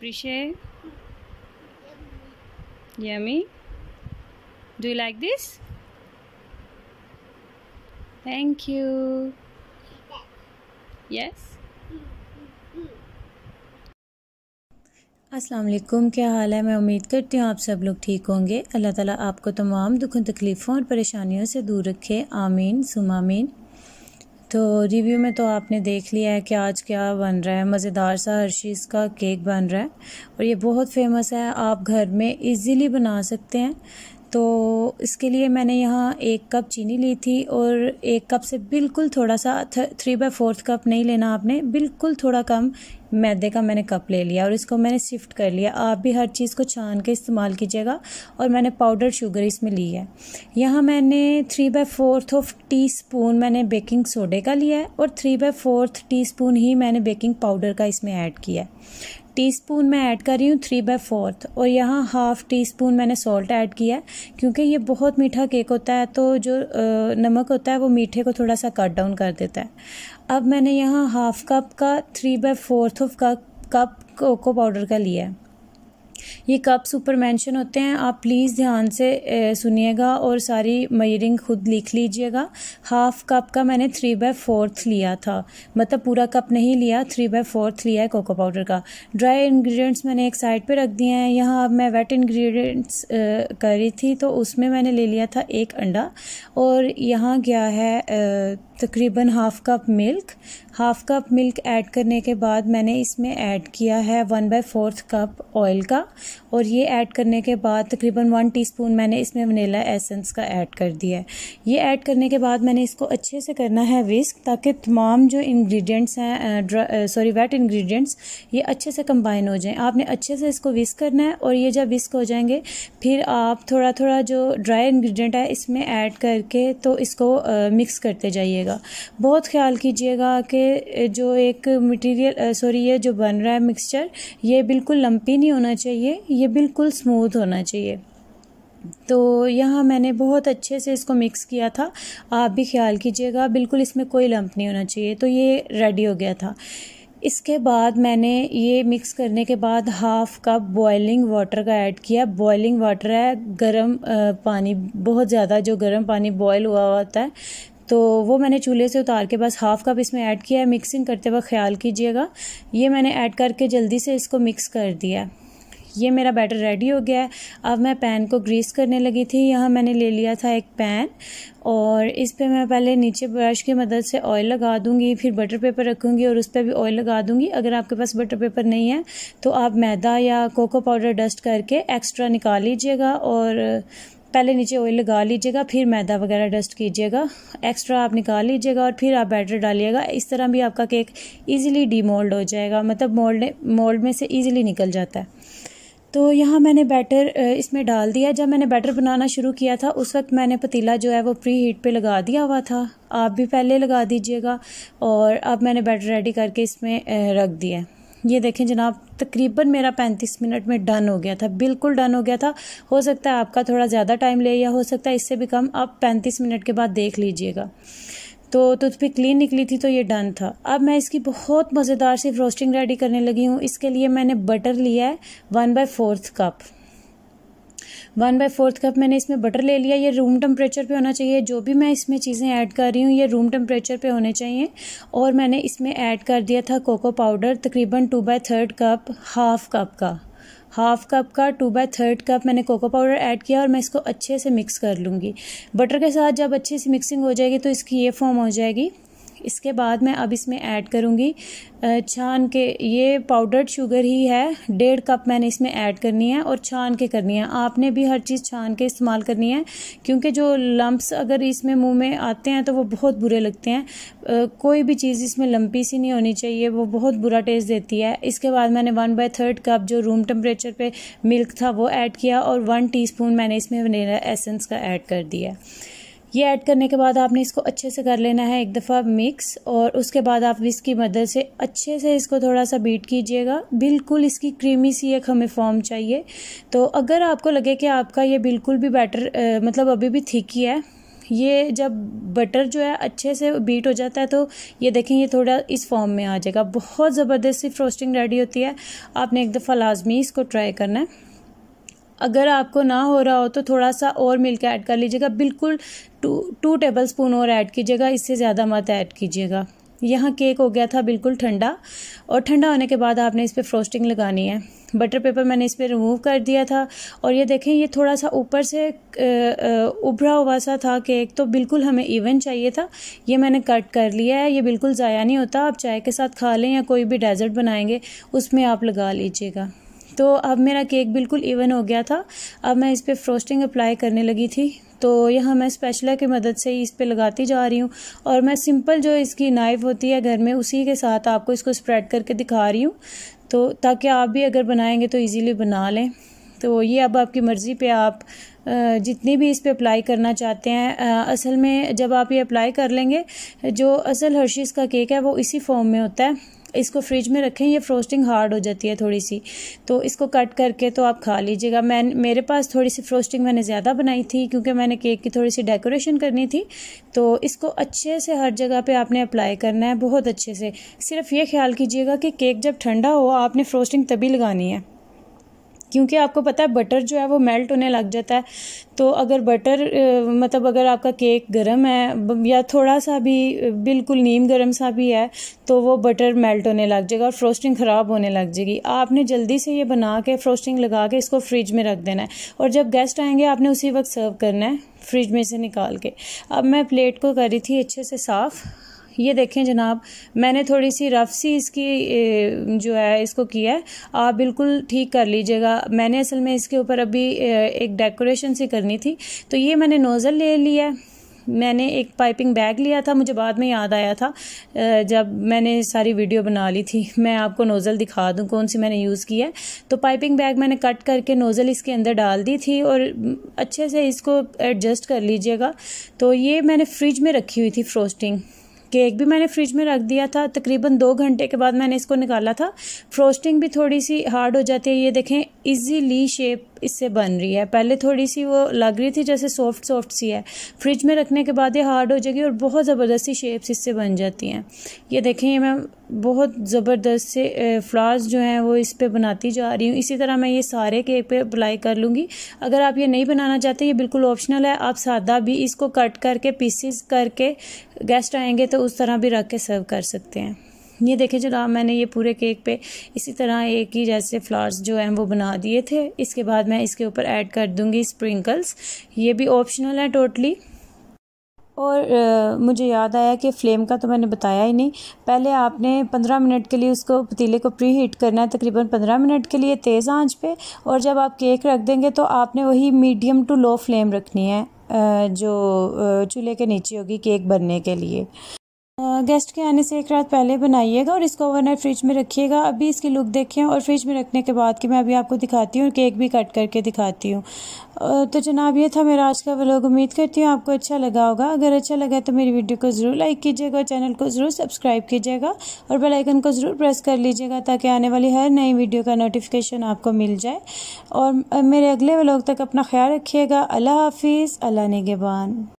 appreciate? Yummy. Do you like this? Thank you. Yes. Aslam क्या हाल है मैं उम्मीद करती हूँ आप सब लोग ठीक होंगे अल्लाह ताला आपको तमाम दुखों तकलीफ़ों और परेशानियों से दूर रखे आमीन सुमामीन तो रिव्यू में तो आपने देख लिया है कि आज क्या बन रहा है मज़ेदार सा चीज़ का केक बन रहा है और ये बहुत फेमस है आप घर में इजीली बना सकते हैं तो इसके लिए मैंने यहाँ एक कप चीनी ली थी और एक कप से बिल्कुल थोड़ा सा थ्री बाई फोर्थ कप नहीं लेना आपने बिल्कुल थोड़ा कम मैदे का मैंने कप ले लिया और इसको मैंने शिफ्ट कर लिया आप भी हर चीज़ को छान के इस्तेमाल कीजिएगा और मैंने पाउडर शुगर इसमें ली है यहाँ मैंने three by fourth of teaspoon मैंने बेकिंग सोडे का लिया है और three by fourth teaspoon ही मैंने बेकिंग पाउडर का इसमें ऐड किया है टीस्पून मैं ऐड कर रही हूँ थ्री बाय फोर्थ और यहाँ हाफ़ टी स्पून मैंने सॉल्ट ऐड किया है क्योंकि ये बहुत मीठा केक होता है तो जो नमक होता है वो मीठे को थोड़ा सा कट डाउन कर देता है अब मैंने यहाँ हाफ़ कप का three by fourth of cup cocoa powder का लिया है ये कप्स ऊपर मेंशन होते हैं आप प्लीज़ ध्यान से सुनिएगा और सारी मयरिंग खुद लिख लीजिएगा हाफ़ कप का मैंने थ्री बाय फोर्थ लिया था मतलब पूरा कप नहीं लिया थ्री बाय फोर्थ लिया है कोको पाउडर का ड्राई इन्ग्रीडियंट्स मैंने एक साइड पे रख दिए हैं यहाँ अब मैं वेट इन्ग्रीडियंट्स करी थी तो उसमें मैंने ले लिया था एक अंडा और यहाँ गया है तकरीबन half cup milk half cup milk add करने के बाद मैंने इसमें ऐड किया है one by fourth cup oil का और ये ऐड करने के बाद तकरीबन वन टीस्पून मैंने इसमें वनीला एसेंस का ऐड कर दिया है ये ऐड करने के बाद मैंने इसको अच्छे से करना है विस्क ताकि तमाम जो इंग्रेडिएंट्स हैं सॉरी वेट इंग्रेडिएंट्स ये अच्छे से कंबाइन हो जाएं आपने अच्छे से इसको विस्क करना है और ये जब विस्क हो जाएंगे फिर आप थोड़ा थोड़ा जो ड्राई इन्ग्रीडियंट है इसमें ऐड करके तो इसको मिक्स करते जाइएगा जाएगा बहुत ख्याल कीजिएगा कि जो एक मटेरियल सॉरी ये जो बन रहा है मिक्सचर ये बिल्कुल लंपी नहीं होना चाहिए ये बिल्कुल स्मूथ होना चाहिए तो यहाँ मैंने बहुत अच्छे से इसको मिक्स किया था आप भी ख्याल कीजिएगा बिल्कुल इसमें कोई लंप नहीं होना चाहिए तो ये रेडी हो गया था इसके बाद मैंने ये मिक्स करने के बाद हाफ़ कप बॉइलिंग वाटर का ऐड किया बॉइलिंग वाटर है गर्म पानी बहुत ज़्यादा जो गर्म पानी बॉयल हुआ होता है तो वो मैंने चूल्हे से उतार के बस हाफ़ कप इसमें ऐड किया है मिक्सिंग करते वक्त ख्याल कीजिएगा ये मैंने ऐड करके जल्दी से इसको मिक्स कर दिया ये मेरा बैटर रेडी हो गया है अब मैं पैन को ग्रीस करने लगी थी यहाँ मैंने ले लिया था एक पैन और इस पर मैं पहले नीचे ब्रश की मदद से ऑयल लगा दूँगी फिर बटर पेपर रखूँगी और उस पर भी ऑयल लगा दूँगी अगर आपके पास बटर पेपर नहीं है तो आप मैदा या कोको पाउडर डस्ट करके एक्स्ट्रा निकाल लीजिएगा और पहले नीचे ऑयल लगा लीजिएगा फिर मैदा वगैरह डस्ट कीजिएगा एक्स्ट्रा आप निकाल लीजिएगा और फिर आप बैटर डालिएगा इस तरह भी आपका केक इजीली डीमोल्ड हो जाएगा मतलब मोल्ड मोल्ड में से इजीली निकल जाता है तो यहाँ मैंने बैटर इसमें डाल दिया जब मैंने बैटर बनाना शुरू किया था उस वक्त मैंने पतीला जो है वो प्री हीट पे लगा दिया हुआ था आप भी पहले लगा दीजिएगा और अब मैंने बैटर रेडी करके इसमें रख दिया ये देखें जनाब तकरीबन मेरा पैंतीस मिनट में डन हो गया था बिल्कुल डन हो गया था हो सकता है आपका थोड़ा ज़्यादा टाइम ले या हो सकता है इससे भी कम आप पैंतीस मिनट के बाद देख लीजिएगा तो भी तो क्लीन निकली थी तो ये डन था अब मैं इसकी बहुत मज़ेदार सी फ्रोस्टिंग रेडी करने लगी हूँ इसके लिए मैंने बटर लिया है one by fourth cup one by fourth cup मैंने इसमें बटर ले लिया ये रूम टेम्परेचर पे होना चाहिए जो भी मैं इसमें चीज़ें ऐड कर रही हूँ ये रूम टेम्परेचर पे होने चाहिए और मैंने इसमें ऐड कर दिया था कोको पाउडर तकरीबन two by third cup half cup का हाफ़ कप का टू बाई थर्ड कप मैंने कोको पाउडर ऐड किया और मैं इसको अच्छे से मिक्स कर लूँगी बटर के साथ जब अच्छे से मिक्सिंग हो जाएगी तो इसकी ये फॉर्म हो जाएगी इसके बाद मैं अब इसमें ऐड करूँगी छान के ये पाउडर्ड शुगर ही है डेढ़ कप मैंने इसमें ऐड करनी है और छान के करनी है आपने भी हर चीज़ छान के इस्तेमाल करनी है क्योंकि जो लम्ब्स अगर इसमें मुंह में आते हैं तो वो बहुत बुरे लगते हैं कोई भी चीज़ इसमें लम्पी सी नहीं होनी चाहिए वो बहुत बुरा टेस्ट देती है इसके बाद मैंने वन बाई थर्ड कप जो रूम टेम्परेचर पर मिल्क था वो ऐड किया और वन टी मैंने इसमें वनीला एसेंस का ऐड कर दिया ये ऐड करने के बाद आपने इसको अच्छे से कर लेना है एक दफ़ा मिक्स और उसके बाद आप इसकी मदद से अच्छे से इसको थोड़ा सा बीट कीजिएगा बिल्कुल इसकी क्रीमी सी एक हमें फॉर्म चाहिए तो अगर आपको लगे कि आपका ये बिल्कुल भी बैटर मतलब अभी भी थिक ही है ये जब बटर जो है अच्छे से बीट हो जाता है तो ये देखें ये थोड़ा इस फॉर्म में आ जाएगा बहुत ज़बरदस्त सी फ्रोस्टिंग रेडी होती है आपने एक दफ़ा लाजमी इसको ट्राई करना है अगर आपको ना हो रहा हो तो थोड़ा सा और मिल्क ऐड कर लीजिएगा बिल्कुल टू टू टेबल स्पून और ऐड कीजिएगा इससे ज़्यादा मत ऐड कीजिएगा यहाँ केक हो गया था बिल्कुल ठंडा और ठंडा होने के बाद आपने इस पर फ्रोस्टिंग लगानी है बटर पेपर मैंने इस पर रिमूव कर दिया था और ये देखें ये थोड़ा सा ऊपर से उभरा हुआ सा था केक तो बिल्कुल हमें इवन चाहिए था ये मैंने कट कर लिया है ये बिल्कुल ज़ाया नहीं होता आप चाय के साथ खा लें या कोई भी डेजर्ट बनाएंगे उसमें आप लगा लीजिएगा तो अब मेरा केक बिल्कुल इवन हो गया था अब मैं इस पर फ्रोस्टिंग अप्लाई करने लगी थी तो यहाँ मैं स्पेशला की मदद से ही इस पर लगाती जा रही हूँ और मैं सिंपल जो इसकी नाइफ़ होती है घर में उसी के साथ आपको इसको स्प्रेड करके दिखा रही हूँ तो ताकि आप भी अगर बनाएंगे तो इजीली बना लें तो ये अब आपकी मर्ज़ी पे आप जितनी भी इस पर अप्लाई करना चाहते हैं असल में जब आप ये अप्लाई कर लेंगे जो असल हर्शीज़ का केक है वो इसी फॉर्म में होता है इसको फ्रिज में रखें ये फ्रोस्टिंग हार्ड हो जाती है थोड़ी सी तो इसको कट करके तो आप खा लीजिएगा मैं मेरे पास थोड़ी सी फ्रोस्टिंग मैंने ज़्यादा बनाई थी क्योंकि मैंने केक की थोड़ी सी डेकोरेशन करनी थी तो इसको अच्छे से हर जगह पे आपने अप्लाई करना है बहुत अच्छे से सिर्फ ये ख्याल कीजिएगा कि केक जब ठंडा हो आपने फ्रोस्टिंग तभी लगानी है क्योंकि आपको पता है बटर जो है वो मेल्ट होने लग जाता है तो अगर बटर मतलब अगर आपका केक गर्म है या थोड़ा सा भी बिल्कुल नीम गर्म सा भी है तो वो बटर मेल्ट होने लग जाएगा और फ्रोस्टिंग ख़राब होने लग जाएगी आपने जल्दी से ये बना के फ्रोस्टिंग लगा के इसको फ्रिज में रख देना है और जब गेस्ट आएंगे आपने उसी वक्त सर्व करना है फ्रिज में से निकाल के अब मैं प्लेट को करी थी अच्छे से साफ़ ये देखें जनाब मैंने थोड़ी सी रफ़ सी इसकी जो है इसको किया है आप बिल्कुल ठीक कर लीजिएगा मैंने असल में इसके ऊपर अभी एक डेकोरेशन सी करनी थी तो ये मैंने नोज़ल ले लिया है मैंने एक पाइपिंग बैग लिया था मुझे बाद में याद आया था जब मैंने सारी वीडियो बना ली थी मैं आपको नोज़ल दिखा दूँ कौन सी मैंने यूज़ की है तो पाइपिंग बैग मैंने कट करके नोज़ल इसके अंदर डाल दी थी और अच्छे से इसको एडजस्ट कर लीजिएगा तो ये मैंने फ्रिज में रखी हुई थी फ्रोस्टिंग केक भी मैंने फ्रिज में रख दिया था तकरीबन दो घंटे के बाद मैंने इसको निकाला था फ्रोस्टिंग भी थोड़ी सी हार्ड हो जाती है ये देखें इजीली शेप इससे बन रही है पहले थोड़ी सी वो लग रही थी जैसे सॉफ्ट सॉफ्ट सी है फ्रिज में रखने के बाद ये हार्ड हो जाएगी और बहुत ज़बरदस्ती शेप्स इससे बन जाती हैं ये देखें ये मैं बहुत ज़बरदस्त से फ्लावर्स जो हैं वो इस पर बनाती जा रही हूँ इसी तरह मैं ये सारे केक पे अप्लाई कर लूँगी अगर आप ये नहीं बनाना चाहते ये बिल्कुल ऑप्शनल है आप सादा भी इसको कट करके पीसीस करके गेस्ट आएंगे तो उस तरह भी रख के सर्व कर सकते हैं ये देखे जरा मैंने ये पूरे केक पे इसी तरह एक ही जैसे फ्लावर्स जो हैं वो बना दिए थे इसके बाद मैं इसके ऊपर ऐड कर दूँगी स्प्रिंकल्स ये भी ऑप्शनल है टोटली और आ, मुझे याद आया कि फ्लेम का तो मैंने बताया ही नहीं पहले आपने पंद्रह मिनट के लिए उसको पतीले को प्री हीट करना है तकरीबन पंद्रह मिनट के लिए तेज़ आंच पे और जब आप केक रख देंगे तो आपने वही मीडियम टू लो फ्लेम रखनी है जो चूल्हे के नीचे होगी केक बनने के लिए गेस्ट के आने से एक रात पहले बनाइएगा और इसको ओवरनाइट फ्रिज में रखिएगा अभी इसकी लुक देखें और फ्रिज में रखने के बाद कि मैं अभी आपको दिखाती हूँ और केक भी कट करके दिखाती हूँ तो जनाब ये था मेरा आज का व्लॉग उम्मीद करती हूँ आपको अच्छा लगा होगा अगर अच्छा लगा तो मेरी वीडियो को ज़रूर लाइक कीजिएगा और चैनल को ज़रूर सब्सक्राइब कीजिएगा और बेलाइकन को ज़रूर प्रेस कर लीजिएगा ताकि आने वाली हर नई वीडियो का नोटिफिकेशन आपको मिल जाए और मेरे अगले व्लॉग तक अपना ख्याल रखिएगा अल्लाह हाफिज़ अल्लाह नेगेबान